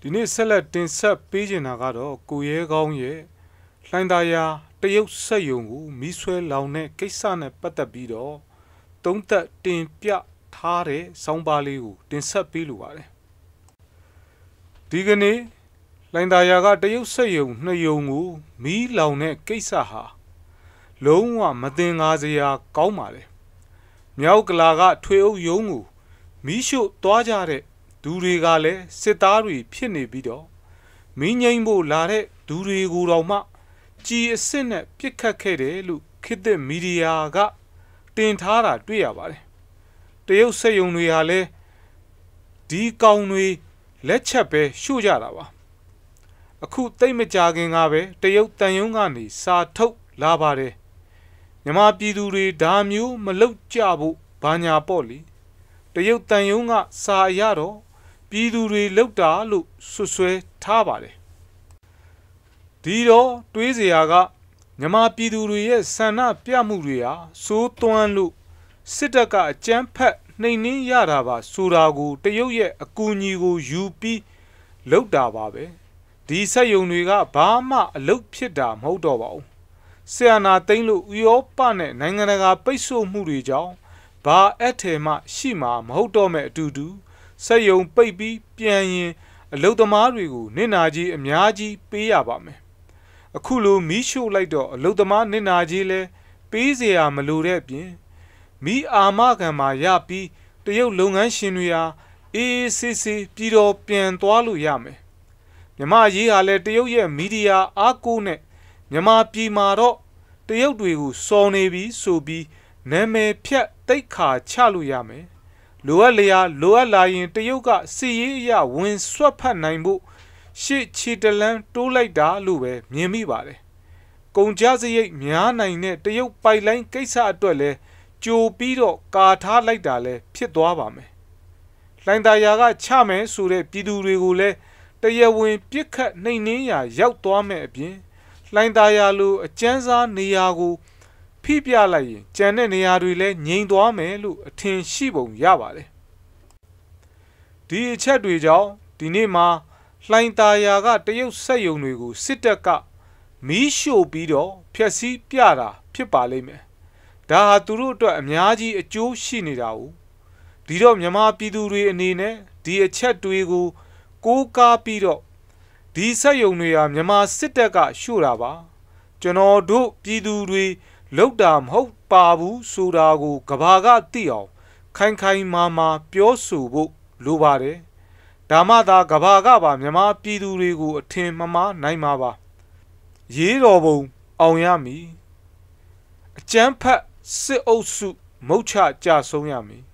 ဒီနေ့ဆက်လက်တင်ဆက်ပေးချင်တာကတော့ကိုရဲကောင်းရဲ့လှိုင်းသားယာတရုတ်ဆက်ယုံကိုမီးဆွဲလောင်တဲ့ကိစ္စနဲ့ပတ်သက်ပြီးတော့သုံးသက်တင်ပြထားတဲ့ဆောင်းပါးလေးကိုတင်ဆက်ပေးလိုပါတယ်ဒီကနေ့လိုင်သာယာကတရုတ်ဆက်ယုံနှစ်ယုံကိုမီးလောင်တဲ့ကိစ္စဟာလုံးဝမတင်ကားစရာကောင်းပါလေမြောက်ကလာကထွေအုပ်ယုံကိုမီးရှို့သွားကြတဲ့ဒူတွေကလည်းစစ်သားတွေ ဖြစ်နေပြီးတော့မင်းငိမ့်ဖို့လာတဲ့ဒူတွေကိုတော့မှ ကြည်အစ်စ်နဲ့ပြစ်ခတ်ခဲ့တယ်လို့ခေတ်သစ်မီဒီယာက တင်ထားတာတွေ့ရပါတယ်။တရုတ်စစ်ရုံတွေဟာလည်းဒီကောင်တွေလက်ချက်ပဲရှို့ကြတာပါ။အခုတိတ်မကြခင်ကပဲတရုတ်တန်ယုံကနေစာထုတ်လာပါတယ်မြမပြည်သူတွေဒါမျိုးမလုပ်ကြဘူးဘာညာပေါ့လေတရုတ်တန်ယုံကစာအရတော့ပြည်သူတွေလောက်တာလို့ဆွဆွဲထားပါတယ်ဒီတော့တွေးเสียကမြမပြည်သူတွေရဲ့ဆန္ဒပြမှုတွေဟာစိုးသွမ်းလို့စစ်တပ်ကအကြမ်းဖက်နှိမ်နင်းရတာပါ ဆိုတာကိုတရုတ်ရဲ့အကူအညီကိုယူပြီးလောက်တာပါပဲဒီဆက်ယုံတွေကဘာမှအလုတ်ဖြစ်တာမဟုတ်တော့ပါဘူးဆီယနာသိမ့်လို့ဥရောပနဲ့နိုင်ငံတကာပိတ်ဆို့မှုတွေကြောင့်ဘာအထယ်မှ ရှိမှာမဟုတ်တော့မဲ့အတူတူစက်ယုံပိတ်ပြီး ပြန်ရင်အလုသမားတွေကိုနစ်နာကြီးအများကြီးပေးရပါမယ်အခုလိုမီးရှို့လိုက်တော့အလုသမားနစ်နာကြီးလဲပေးเสียရမလိုတဲ့အပြင်မီးအာမခံမှာရပြီးတရုတ်လုပ်ငန်းရှင်တွေဟာအေးအေးဆေးဆေးပြည်တော်ပြန်သွားလို့ရမယ်မြမရေးဟာလဲတရုတ်ရဲ့မီဒီယာအားကိုးနဲ့မြန်မာပြည်မှာတော့တရုတ်တွေကိုစော်နေပြီဆိုပြီးနာမည်ဖြတ်တိတ်ခါချလို့ရမယ်လိုအပ်လျာလိုအပ်လာရင် တရုတ်ကစီရေးအရဝင်ဆွတ်ဖတ်နိုင်ဖို့ရှေ့ခြေတလန်းတိုးလိုက်တာလို့ပဲမြင်မိပါတယ်ကုန်ကြစရိတ်များနိုင်တဲ့တရုတ်ပိုက်လိုင်းကိစ္စအတွက်လဲကြိုပြီးတော့ကာထားလိုက်တာလဲဖြစ်သွားပါမယ်လိုင်တရာကချမယ်ဆိုတဲ့ပြည်သူတွေကိုလဲတရားဝင်ပြစ်ခတ်နှိမ်နှင်းရာရောက်သွားမယ်အပြင်လှိုင်းသားရလို့အကျန်းစားနေရာကိုဖိပြလိုက်ရင်ကြံတဲ့နေရာတွေလည်းငြိမ်သွားမယ်လို့အထင်ရှိပုံရပါတယ်ဒီအချက်တွေကြောင့်ဒီနေ့မှာလှိုင်းသားရကတရုတ်ဆက်ယုံတွေကိုစစ်တပ်က မီးရှို့ပြီးတော့ဖျက်ဆီးပြတာဖြစ်ပါလိမ့်မယ်ဒါဟာသူတို့အတွက်အများကြီးအကျိုးရှိနေတာ哦ဒီတော့မြန်မာပြည်သူတွေအနေနဲ့ဒီအချက်တွေကိုကိုးကားပြီးတော့ဒီဆက်ယုံတွေဟာမြန်မာစစ်တပ်ကရှို့တာပါကျွန်တော်တို့ပြည်သူတွေလောက်တာမဟုတ်ပါဘူးဆိုတာကို ကဘာကသိအောင်ခိုင်ခိုင်မာမာပြောဆိုဖို့လိုပါတယ်ဒါမှသာ ကဘာကပါမြန်မာပြည်သူတွေကို အထင်မှားနိုင်မှာပါ ရေးတော်ပုံအောင်ရမည်အကျန်းဖက်စစ်အုပ်စုမုတ်ချကြဆုံးရမည်